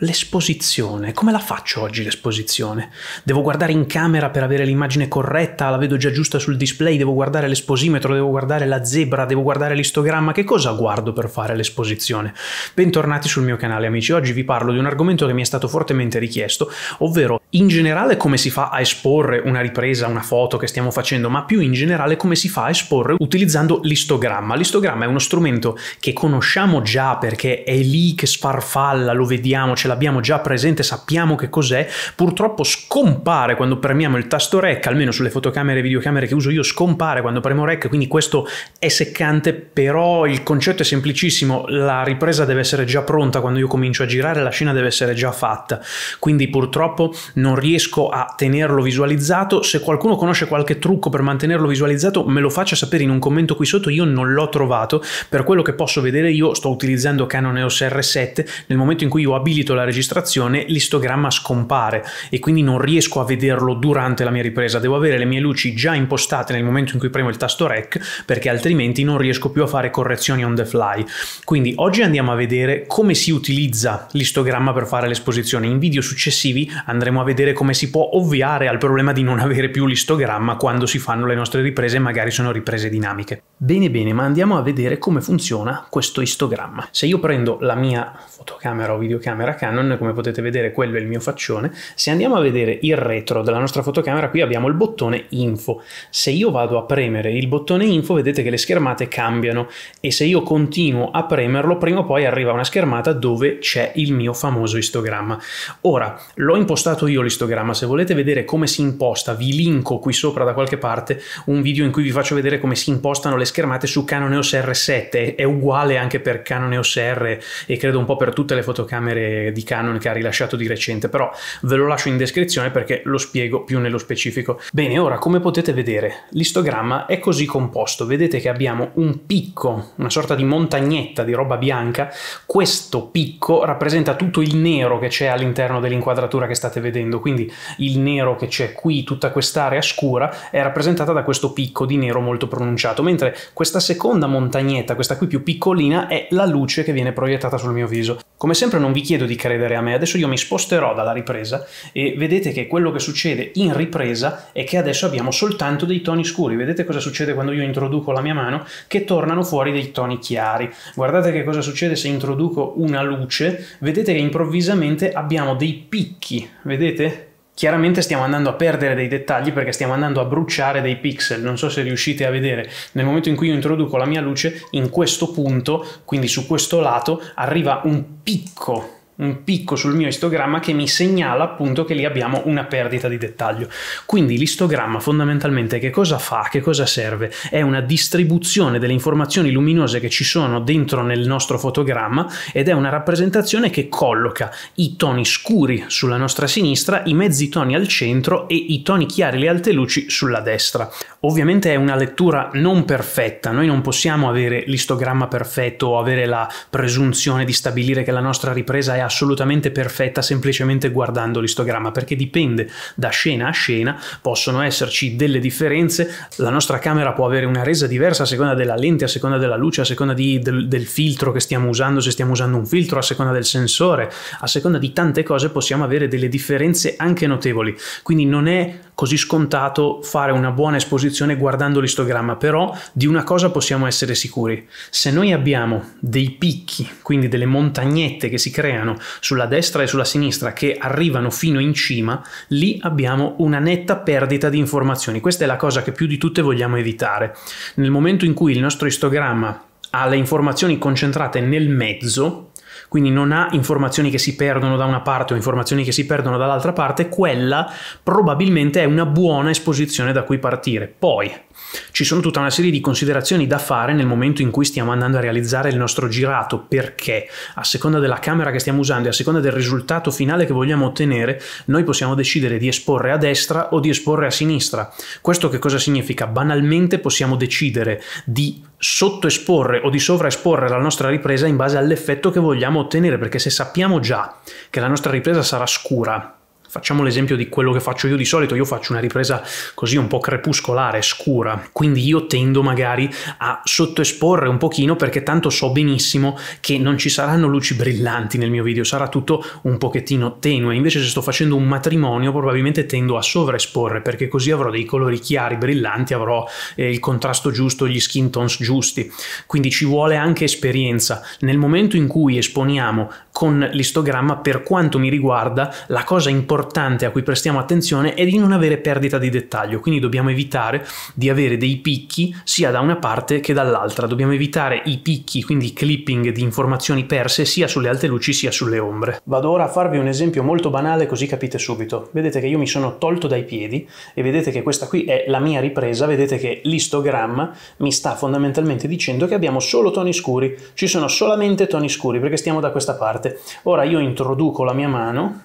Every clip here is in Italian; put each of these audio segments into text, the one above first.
l'esposizione. Come la faccio oggi l'esposizione? Devo guardare in camera per avere l'immagine corretta, la vedo già giusta sul display, devo guardare l'esposimetro, devo guardare la zebra, devo guardare l'istogramma, che cosa guardo per fare l'esposizione? Bentornati sul mio canale amici, oggi vi parlo di un argomento che mi è stato fortemente richiesto, ovvero in generale come si fa a esporre una ripresa, una foto che stiamo facendo, ma più in generale come si fa a esporre utilizzando l'istogramma. L'istogramma è uno strumento che conosciamo già perché è lì che sfarfalla, lo vediamo, ce l'abbiamo già presente, sappiamo che cos'è, purtroppo scompare quando premiamo il tasto REC, almeno sulle fotocamere e videocamere che uso io scompare quando premo REC, quindi questo è seccante, però il concetto è semplicissimo, la ripresa deve essere già pronta quando io comincio a girare, la scena deve essere già fatta, quindi purtroppo non riesco a tenerlo visualizzato, se qualcuno conosce qualche trucco per mantenerlo visualizzato me lo faccia sapere in un commento qui sotto, io non l'ho trovato, per quello che posso vedere io sto utilizzando Canon EOS R7, nel momento in cui io abilito la la registrazione l'istogramma scompare e quindi non riesco a vederlo durante la mia ripresa, devo avere le mie luci già impostate nel momento in cui premo il tasto REC perché altrimenti non riesco più a fare correzioni on the fly. Quindi oggi andiamo a vedere come si utilizza l'istogramma per fare l'esposizione, in video successivi andremo a vedere come si può ovviare al problema di non avere più l'istogramma quando si fanno le nostre riprese e magari sono riprese dinamiche. Bene bene, ma andiamo a vedere come funziona questo istogramma. Se io prendo la mia fotocamera o videocamera camera, Canon, come potete vedere quello è il mio faccione, se andiamo a vedere il retro della nostra fotocamera qui abbiamo il bottone info, se io vado a premere il bottone info vedete che le schermate cambiano e se io continuo a premerlo prima o poi arriva una schermata dove c'è il mio famoso istogramma. Ora l'ho impostato io l'istogramma, se volete vedere come si imposta vi linko qui sopra da qualche parte un video in cui vi faccio vedere come si impostano le schermate su Canon EOS R7, è uguale anche per Canon EOS R e credo un po' per tutte le fotocamere di di Canon che ha rilasciato di recente, però ve lo lascio in descrizione perché lo spiego più nello specifico. Bene, ora come potete vedere l'istogramma è così composto, vedete che abbiamo un picco, una sorta di montagnetta di roba bianca, questo picco rappresenta tutto il nero che c'è all'interno dell'inquadratura che state vedendo, quindi il nero che c'è qui, tutta quest'area scura, è rappresentata da questo picco di nero molto pronunciato, mentre questa seconda montagnetta, questa qui più piccolina, è la luce che viene proiettata sul mio viso. Come sempre non vi chiedo di credere a me, adesso io mi sposterò dalla ripresa e vedete che quello che succede in ripresa è che adesso abbiamo soltanto dei toni scuri, vedete cosa succede quando io introduco la mia mano? Che tornano fuori dei toni chiari, guardate che cosa succede se introduco una luce, vedete che improvvisamente abbiamo dei picchi, vedete? Chiaramente stiamo andando a perdere dei dettagli perché stiamo andando a bruciare dei pixel, non so se riuscite a vedere. Nel momento in cui io introduco la mia luce, in questo punto, quindi su questo lato, arriva un picco un picco sul mio istogramma che mi segnala appunto che lì abbiamo una perdita di dettaglio. Quindi l'istogramma fondamentalmente che cosa fa? Che cosa serve? È una distribuzione delle informazioni luminose che ci sono dentro nel nostro fotogramma ed è una rappresentazione che colloca i toni scuri sulla nostra sinistra, i mezzi toni al centro e i toni chiari, le alte luci sulla destra. Ovviamente è una lettura non perfetta, noi non possiamo avere l'istogramma perfetto o avere la presunzione di stabilire che la nostra ripresa è a assolutamente perfetta semplicemente guardando l'istogramma, perché dipende da scena a scena, possono esserci delle differenze, la nostra camera può avere una resa diversa a seconda della lente, a seconda della luce, a seconda di, del, del filtro che stiamo usando, se stiamo usando un filtro, a seconda del sensore, a seconda di tante cose possiamo avere delle differenze anche notevoli, quindi non è così scontato fare una buona esposizione guardando l'istogramma, però di una cosa possiamo essere sicuri. Se noi abbiamo dei picchi, quindi delle montagnette che si creano sulla destra e sulla sinistra che arrivano fino in cima, lì abbiamo una netta perdita di informazioni. Questa è la cosa che più di tutte vogliamo evitare. Nel momento in cui il nostro istogramma ha le informazioni concentrate nel mezzo, quindi non ha informazioni che si perdono da una parte o informazioni che si perdono dall'altra parte, quella probabilmente è una buona esposizione da cui partire. Poi ci sono tutta una serie di considerazioni da fare nel momento in cui stiamo andando a realizzare il nostro girato, perché a seconda della camera che stiamo usando e a seconda del risultato finale che vogliamo ottenere, noi possiamo decidere di esporre a destra o di esporre a sinistra. Questo che cosa significa? Banalmente possiamo decidere di sottoesporre o di sovraesporre la nostra ripresa in base all'effetto che vogliamo ottenere, perché se sappiamo già che la nostra ripresa sarà scura, Facciamo l'esempio di quello che faccio io di solito, io faccio una ripresa così un po' crepuscolare, scura, quindi io tendo magari a sottoesporre un pochino perché tanto so benissimo che non ci saranno luci brillanti nel mio video, sarà tutto un pochettino tenue, invece se sto facendo un matrimonio probabilmente tendo a sovraesporre perché così avrò dei colori chiari, brillanti, avrò eh, il contrasto giusto, gli skin tones giusti, quindi ci vuole anche esperienza. Nel momento in cui esponiamo con l'istogramma, per quanto mi riguarda, la cosa importante importante a cui prestiamo attenzione è di non avere perdita di dettaglio, quindi dobbiamo evitare di avere dei picchi sia da una parte che dall'altra, dobbiamo evitare i picchi, quindi clipping di informazioni perse sia sulle alte luci sia sulle ombre. Vado ora a farvi un esempio molto banale così capite subito. Vedete che io mi sono tolto dai piedi e vedete che questa qui è la mia ripresa, vedete che l'istogramma mi sta fondamentalmente dicendo che abbiamo solo toni scuri, ci sono solamente toni scuri perché stiamo da questa parte. Ora io introduco la mia mano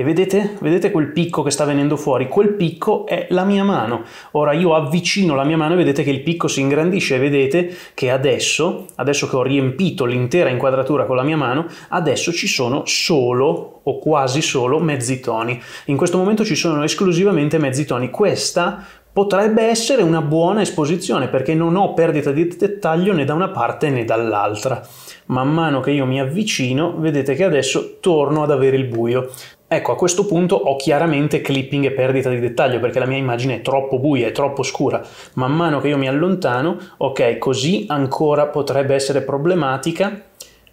e vedete? Vedete quel picco che sta venendo fuori? Quel picco è la mia mano. Ora io avvicino la mia mano e vedete che il picco si ingrandisce e vedete che adesso, adesso che ho riempito l'intera inquadratura con la mia mano, adesso ci sono solo o quasi solo mezzi toni. In questo momento ci sono esclusivamente mezzi toni. Questa potrebbe essere una buona esposizione perché non ho perdita di dettaglio né da una parte né dall'altra. Man mano che io mi avvicino, vedete che adesso torno ad avere il buio. Ecco, a questo punto ho chiaramente clipping e perdita di dettaglio perché la mia immagine è troppo buia, è troppo scura. Man mano che io mi allontano, ok, così ancora potrebbe essere problematica.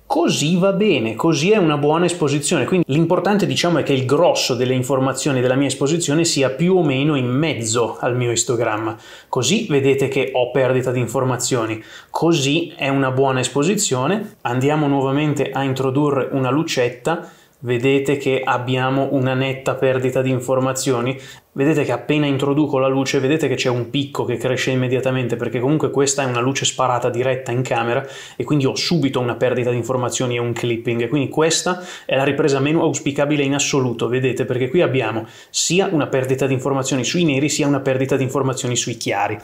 Così va bene, così è una buona esposizione. Quindi l'importante diciamo è che il grosso delle informazioni della mia esposizione sia più o meno in mezzo al mio istogramma. Così vedete che ho perdita di informazioni. Così è una buona esposizione. Andiamo nuovamente a introdurre una lucetta vedete che abbiamo una netta perdita di informazioni, vedete che appena introduco la luce vedete che c'è un picco che cresce immediatamente perché comunque questa è una luce sparata diretta in camera e quindi ho subito una perdita di informazioni e un clipping quindi questa è la ripresa meno auspicabile in assoluto, vedete perché qui abbiamo sia una perdita di informazioni sui neri sia una perdita di informazioni sui chiari.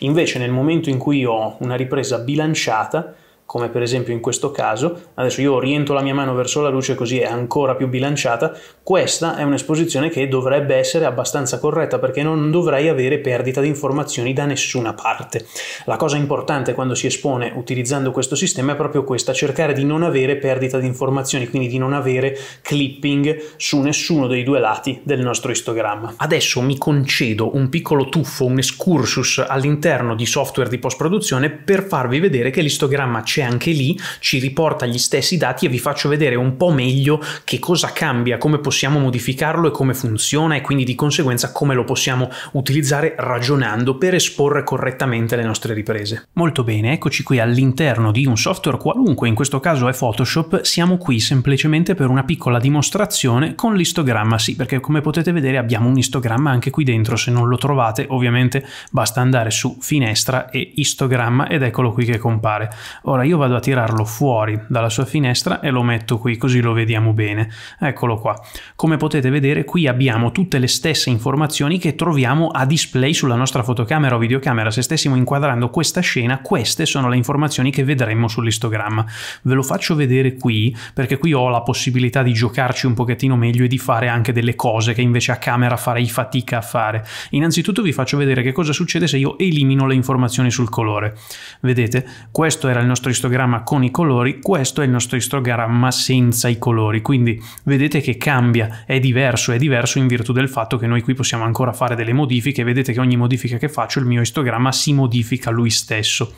Invece nel momento in cui ho una ripresa bilanciata come per esempio in questo caso, adesso io oriento la mia mano verso la luce così è ancora più bilanciata, questa è un'esposizione che dovrebbe essere abbastanza corretta perché non dovrei avere perdita di informazioni da nessuna parte. La cosa importante quando si espone utilizzando questo sistema è proprio questa, cercare di non avere perdita di informazioni, quindi di non avere clipping su nessuno dei due lati del nostro istogramma. Adesso mi concedo un piccolo tuffo, un excursus all'interno di software di post-produzione per farvi vedere che l'istogramma c'è c'è anche lì, ci riporta gli stessi dati e vi faccio vedere un po' meglio che cosa cambia, come possiamo modificarlo e come funziona e quindi di conseguenza come lo possiamo utilizzare ragionando per esporre correttamente le nostre riprese. Molto bene, eccoci qui all'interno di un software qualunque, in questo caso è Photoshop, siamo qui semplicemente per una piccola dimostrazione con l'istogramma, sì, perché come potete vedere abbiamo un istogramma anche qui dentro, se non lo trovate ovviamente basta andare su finestra e istogramma ed eccolo qui che compare. Ora io vado a tirarlo fuori dalla sua finestra e lo metto qui così lo vediamo bene. Eccolo qua. Come potete vedere qui abbiamo tutte le stesse informazioni che troviamo a display sulla nostra fotocamera o videocamera. Se stessimo inquadrando questa scena, queste sono le informazioni che vedremmo sull'istogramma. Ve lo faccio vedere qui perché qui ho la possibilità di giocarci un pochettino meglio e di fare anche delle cose che invece a camera farei fatica a fare. Innanzitutto vi faccio vedere che cosa succede se io elimino le informazioni sul colore. Vedete, questo era il nostro istogramma istogramma con i colori, questo è il nostro istogramma senza i colori, quindi vedete che cambia, è diverso, è diverso in virtù del fatto che noi qui possiamo ancora fare delle modifiche, vedete che ogni modifica che faccio il mio istogramma si modifica lui stesso,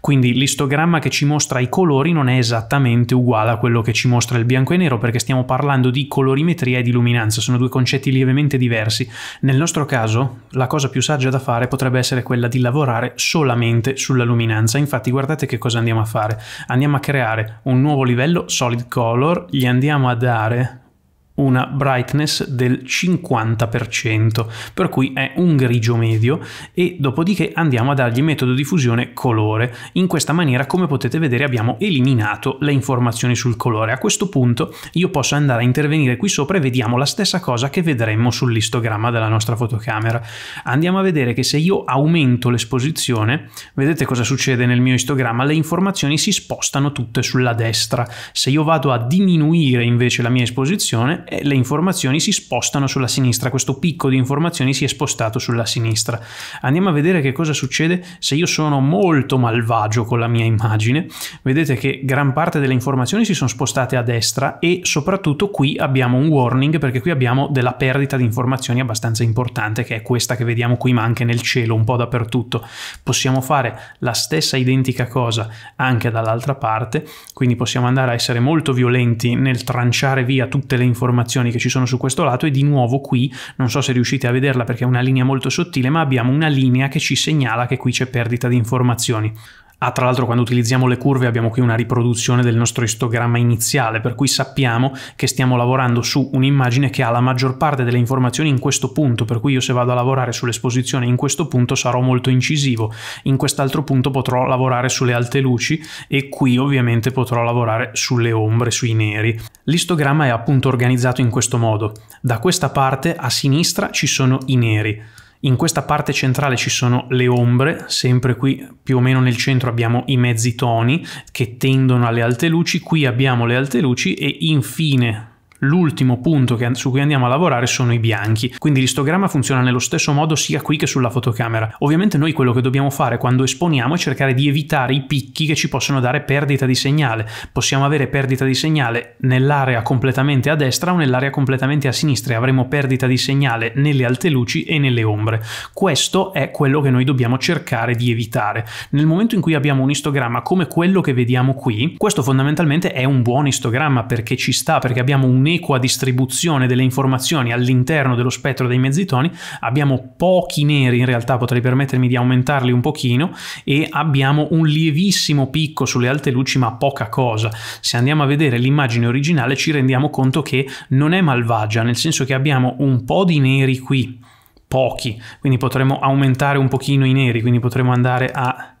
quindi l'istogramma che ci mostra i colori non è esattamente uguale a quello che ci mostra il bianco e nero perché stiamo parlando di colorimetria e di luminanza, sono due concetti lievemente diversi, nel nostro caso la cosa più saggia da fare potrebbe essere quella di lavorare solamente sulla luminanza, infatti guardate che cosa andiamo a fare, fare. Andiamo a creare un nuovo livello solid color, gli andiamo a dare una brightness del 50%, per cui è un grigio medio e dopodiché andiamo a dargli metodo di fusione colore. In questa maniera, come potete vedere, abbiamo eliminato le informazioni sul colore. A questo punto io posso andare a intervenire qui sopra e vediamo la stessa cosa che vedremmo sull'istogramma della nostra fotocamera. Andiamo a vedere che se io aumento l'esposizione, vedete cosa succede nel mio istogramma, le informazioni si spostano tutte sulla destra. Se io vado a diminuire invece la mia esposizione, eh, le informazioni si spostano sulla sinistra, questo picco di informazioni si è spostato sulla sinistra. Andiamo a vedere che cosa succede se io sono molto malvagio con la mia immagine. Vedete che gran parte delle informazioni si sono spostate a destra e soprattutto qui abbiamo un warning perché qui abbiamo della perdita di informazioni abbastanza importante che è questa che vediamo qui ma anche nel cielo un po' dappertutto. Possiamo fare la stessa identica cosa anche dall'altra parte, quindi possiamo andare a essere molto violenti nel tranciare via tutte le informazioni informazioni che ci sono su questo lato e di nuovo qui, non so se riuscite a vederla perché è una linea molto sottile, ma abbiamo una linea che ci segnala che qui c'è perdita di informazioni. Ah, tra l'altro quando utilizziamo le curve abbiamo qui una riproduzione del nostro istogramma iniziale, per cui sappiamo che stiamo lavorando su un'immagine che ha la maggior parte delle informazioni in questo punto, per cui io se vado a lavorare sull'esposizione in questo punto sarò molto incisivo, in quest'altro punto potrò lavorare sulle alte luci e qui ovviamente potrò lavorare sulle ombre, sui neri. L'istogramma è appunto organizzato in questo modo. Da questa parte a sinistra ci sono i neri, in questa parte centrale ci sono le ombre, sempre qui più o meno nel centro abbiamo i mezzi toni che tendono alle alte luci, qui abbiamo le alte luci e infine L'ultimo punto che, su cui andiamo a lavorare sono i bianchi, quindi l'istogramma funziona nello stesso modo sia qui che sulla fotocamera. Ovviamente noi quello che dobbiamo fare quando esponiamo è cercare di evitare i picchi che ci possono dare perdita di segnale. Possiamo avere perdita di segnale nell'area completamente a destra o nell'area completamente a sinistra e avremo perdita di segnale nelle alte luci e nelle ombre. Questo è quello che noi dobbiamo cercare di evitare. Nel momento in cui abbiamo un istogramma come quello che vediamo qui, questo fondamentalmente è un buon istogramma perché ci sta, perché abbiamo un un'equa distribuzione delle informazioni all'interno dello spettro dei mezzitoni, abbiamo pochi neri in realtà, potrei permettermi di aumentarli un pochino e abbiamo un lievissimo picco sulle alte luci ma poca cosa. Se andiamo a vedere l'immagine originale ci rendiamo conto che non è malvagia, nel senso che abbiamo un po' di neri qui, pochi, quindi potremmo aumentare un pochino i neri, quindi potremmo andare a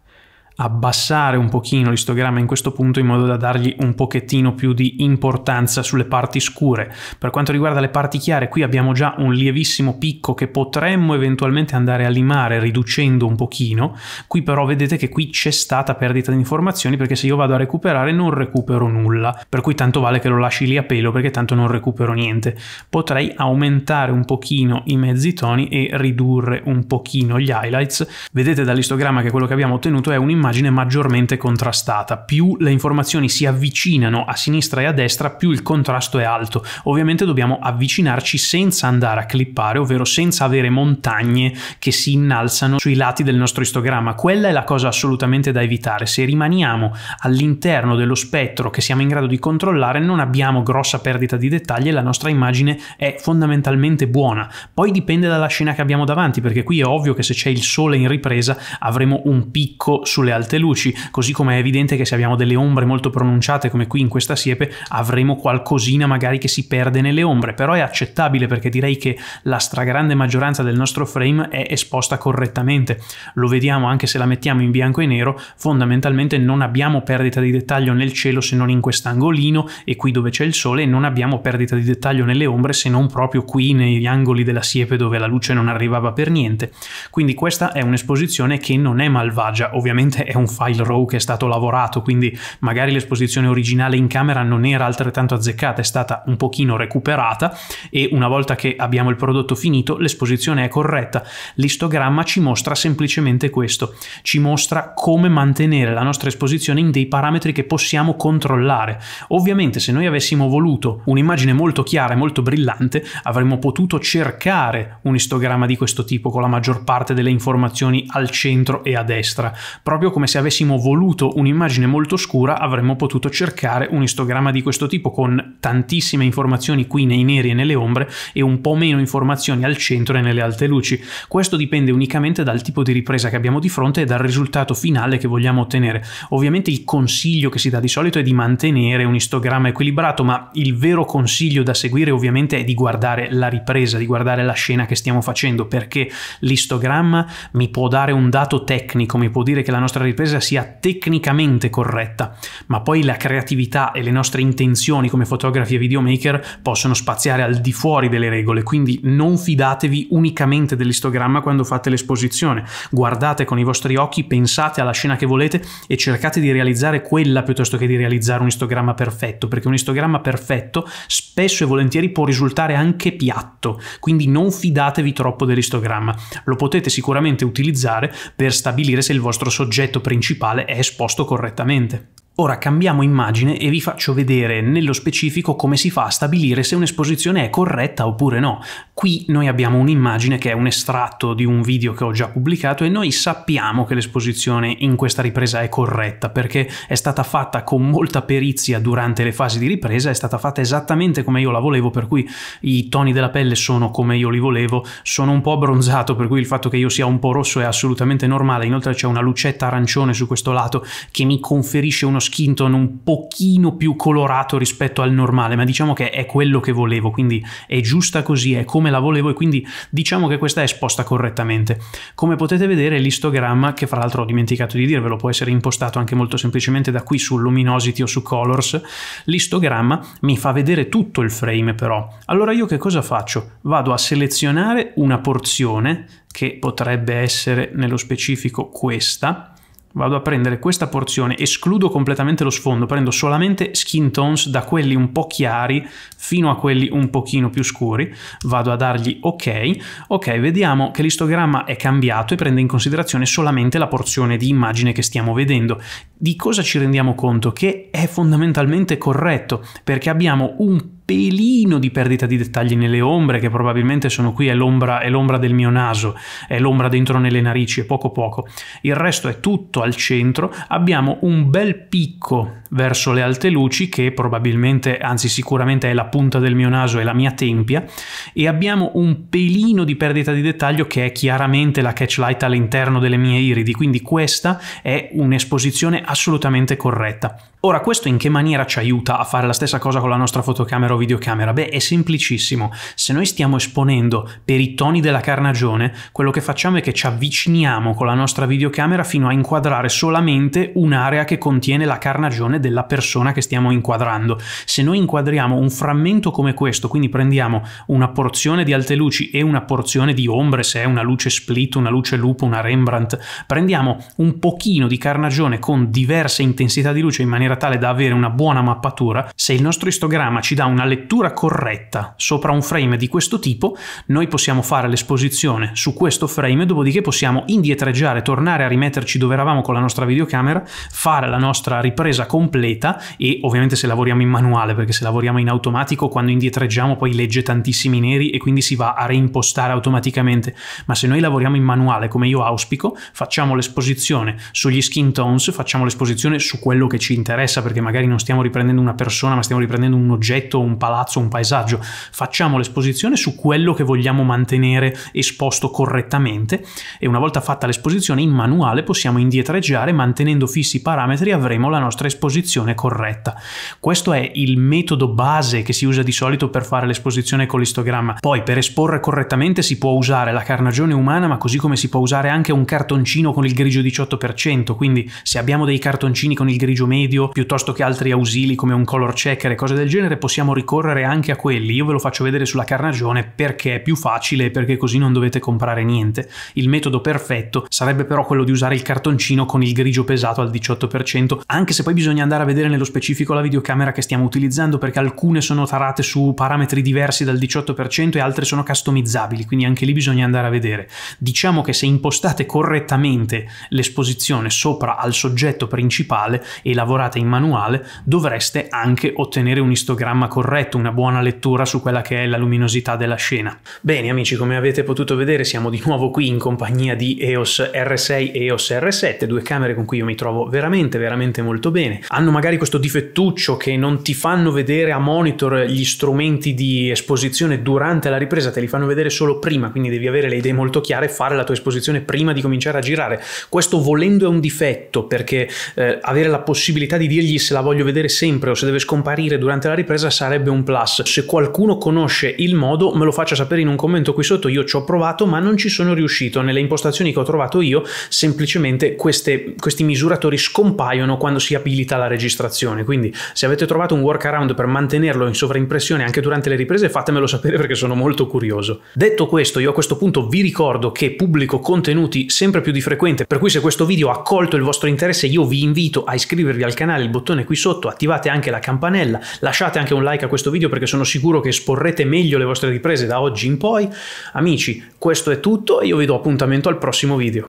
abbassare un pochino l'istogramma in questo punto in modo da dargli un pochettino più di importanza sulle parti scure. Per quanto riguarda le parti chiare, qui abbiamo già un lievissimo picco che potremmo eventualmente andare a limare riducendo un pochino. Qui però vedete che qui c'è stata perdita di informazioni perché se io vado a recuperare non recupero nulla, per cui tanto vale che lo lasci lì a pelo perché tanto non recupero niente. Potrei aumentare un pochino i mezzi toni e ridurre un pochino gli highlights. Vedete dall'istogramma che quello che abbiamo ottenuto è un'immagine un'immagine maggiormente contrastata. Più le informazioni si avvicinano a sinistra e a destra, più il contrasto è alto. Ovviamente dobbiamo avvicinarci senza andare a clippare, ovvero senza avere montagne che si innalzano sui lati del nostro istogramma. Quella è la cosa assolutamente da evitare. Se rimaniamo all'interno dello spettro che siamo in grado di controllare, non abbiamo grossa perdita di dettagli e la nostra immagine è fondamentalmente buona. Poi dipende dalla scena che abbiamo davanti, perché qui è ovvio che se c'è il sole in ripresa avremo un picco sulle alte luci, così come è evidente che se abbiamo delle ombre molto pronunciate come qui in questa siepe avremo qualcosina magari che si perde nelle ombre, però è accettabile perché direi che la stragrande maggioranza del nostro frame è esposta correttamente. Lo vediamo anche se la mettiamo in bianco e nero, fondamentalmente non abbiamo perdita di dettaglio nel cielo se non in quest'angolino e qui dove c'è il sole non abbiamo perdita di dettaglio nelle ombre se non proprio qui negli angoli della siepe dove la luce non arrivava per niente. Quindi questa è un'esposizione che non è malvagia, ovviamente è un file RAW che è stato lavorato, quindi magari l'esposizione originale in camera non era altrettanto azzeccata, è stata un pochino recuperata e una volta che abbiamo il prodotto finito l'esposizione è corretta. L'istogramma ci mostra semplicemente questo, ci mostra come mantenere la nostra esposizione in dei parametri che possiamo controllare. Ovviamente se noi avessimo voluto un'immagine molto chiara e molto brillante avremmo potuto cercare un istogramma di questo tipo con la maggior parte delle informazioni al centro e a destra, proprio come se avessimo voluto un'immagine molto scura avremmo potuto cercare un istogramma di questo tipo con tantissime informazioni qui nei neri e nelle ombre e un po' meno informazioni al centro e nelle alte luci. Questo dipende unicamente dal tipo di ripresa che abbiamo di fronte e dal risultato finale che vogliamo ottenere. Ovviamente il consiglio che si dà di solito è di mantenere un istogramma equilibrato, ma il vero consiglio da seguire ovviamente è di guardare la ripresa, di guardare la scena che stiamo facendo, perché l'istogramma mi può dare un dato tecnico, mi può dire che la nostra ripresa sia tecnicamente corretta, ma poi la creatività e le nostre intenzioni come fotografi e videomaker possono spaziare al di fuori delle regole, quindi non fidatevi unicamente dell'istogramma quando fate l'esposizione, guardate con i vostri occhi, pensate alla scena che volete e cercate di realizzare quella piuttosto che di realizzare un istogramma perfetto, perché un istogramma perfetto spesso e volentieri può risultare anche piatto, quindi non fidatevi troppo dell'istogramma, lo potete sicuramente utilizzare per stabilire se il vostro soggetto oggetto principale è esposto correttamente. Ora cambiamo immagine e vi faccio vedere nello specifico come si fa a stabilire se un'esposizione è corretta oppure no. Qui noi abbiamo un'immagine che è un estratto di un video che ho già pubblicato e noi sappiamo che l'esposizione in questa ripresa è corretta perché è stata fatta con molta perizia durante le fasi di ripresa, è stata fatta esattamente come io la volevo, per cui i toni della pelle sono come io li volevo, sono un po' abbronzato, per cui il fatto che io sia un po' rosso è assolutamente normale, inoltre c'è una lucetta arancione su questo lato che mi conferisce uno skin tone un pochino più colorato rispetto al normale, ma diciamo che è quello che volevo, quindi è giusta così, è come la volevo e quindi diciamo che questa è esposta correttamente. Come potete vedere l'istogramma, che fra l'altro ho dimenticato di dirvelo, può essere impostato anche molto semplicemente da qui su Luminosity o su Colors, l'istogramma mi fa vedere tutto il frame però. Allora io che cosa faccio? Vado a selezionare una porzione che potrebbe essere nello specifico questa, vado a prendere questa porzione, escludo completamente lo sfondo, prendo solamente skin tones da quelli un po' chiari fino a quelli un pochino più scuri, vado a dargli ok, ok vediamo che l'istogramma è cambiato e prende in considerazione solamente la porzione di immagine che stiamo vedendo, di cosa ci rendiamo conto? Che è fondamentalmente corretto, perché abbiamo un pelino di perdita di dettagli nelle ombre che probabilmente sono qui, è l'ombra, è l'ombra del mio naso, è l'ombra dentro nelle narici, è poco poco. Il resto è tutto al centro, abbiamo un bel picco verso le alte luci che probabilmente, anzi sicuramente è la punta del mio naso e la mia tempia e abbiamo un pelino di perdita di dettaglio che è chiaramente la catch light all'interno delle mie iridi, quindi questa è un'esposizione a assolutamente corretta. Ora, questo in che maniera ci aiuta a fare la stessa cosa con la nostra fotocamera o videocamera? Beh, è semplicissimo. Se noi stiamo esponendo per i toni della carnagione, quello che facciamo è che ci avviciniamo con la nostra videocamera fino a inquadrare solamente un'area che contiene la carnagione della persona che stiamo inquadrando. Se noi inquadriamo un frammento come questo, quindi prendiamo una porzione di alte luci e una porzione di ombre, se è una luce split, una luce lupo, una Rembrandt, prendiamo un pochino di carnagione con diverse intensità di luce in maniera maniera tale da avere una buona mappatura, se il nostro istogramma ci dà una lettura corretta sopra un frame di questo tipo, noi possiamo fare l'esposizione su questo frame, dopodiché possiamo indietreggiare, tornare a rimetterci dove eravamo con la nostra videocamera, fare la nostra ripresa completa e ovviamente se lavoriamo in manuale, perché se lavoriamo in automatico quando indietreggiamo poi legge tantissimi neri e quindi si va a reimpostare automaticamente, ma se noi lavoriamo in manuale come io auspico, facciamo l'esposizione sugli skin tones, facciamo l'esposizione su quello che ci interessa interessa perché magari non stiamo riprendendo una persona ma stiamo riprendendo un oggetto, un palazzo, un paesaggio, facciamo l'esposizione su quello che vogliamo mantenere esposto correttamente e una volta fatta l'esposizione in manuale possiamo indietreggiare mantenendo fissi i parametri avremo la nostra esposizione corretta. Questo è il metodo base che si usa di solito per fare l'esposizione con l'istogramma. Poi per esporre correttamente si può usare la carnagione umana ma così come si può usare anche un cartoncino con il grigio 18%, quindi se abbiamo dei cartoncini con il grigio medio piuttosto che altri ausili come un color checker e cose del genere, possiamo ricorrere anche a quelli. Io ve lo faccio vedere sulla carnagione perché è più facile e perché così non dovete comprare niente. Il metodo perfetto sarebbe però quello di usare il cartoncino con il grigio pesato al 18%, anche se poi bisogna andare a vedere nello specifico la videocamera che stiamo utilizzando perché alcune sono tarate su parametri diversi dal 18% e altre sono customizzabili, quindi anche lì bisogna andare a vedere. Diciamo che se impostate correttamente l'esposizione sopra al soggetto principale e lavorate studiate in manuale dovreste anche ottenere un istogramma corretto, una buona lettura su quella che è la luminosità della scena. Bene amici, come avete potuto vedere siamo di nuovo qui in compagnia di EOS R6 e EOS R7, due camere con cui io mi trovo veramente veramente molto bene. Hanno magari questo difettuccio che non ti fanno vedere a monitor gli strumenti di esposizione durante la ripresa, te li fanno vedere solo prima, quindi devi avere le idee molto chiare e fare la tua esposizione prima di cominciare a girare. Questo volendo è un difetto perché eh, avere la possibilità di di dirgli se la voglio vedere sempre o se deve scomparire durante la ripresa sarebbe un plus. Se qualcuno conosce il modo, me lo faccia sapere in un commento qui sotto. Io ci ho provato, ma non ci sono riuscito. Nelle impostazioni che ho trovato io, semplicemente queste, questi misuratori scompaiono quando si abilita la registrazione. Quindi, se avete trovato un workaround per mantenerlo in sovraimpressione anche durante le riprese, fatemelo sapere perché sono molto curioso. Detto questo, io a questo punto vi ricordo che pubblico contenuti sempre più di frequente, per cui se questo video ha colto il vostro interesse, io vi invito a iscrivervi al canale canale, il bottone qui sotto, attivate anche la campanella, lasciate anche un like a questo video perché sono sicuro che esporrete meglio le vostre riprese da oggi in poi. Amici, questo è tutto e io vi do appuntamento al prossimo video.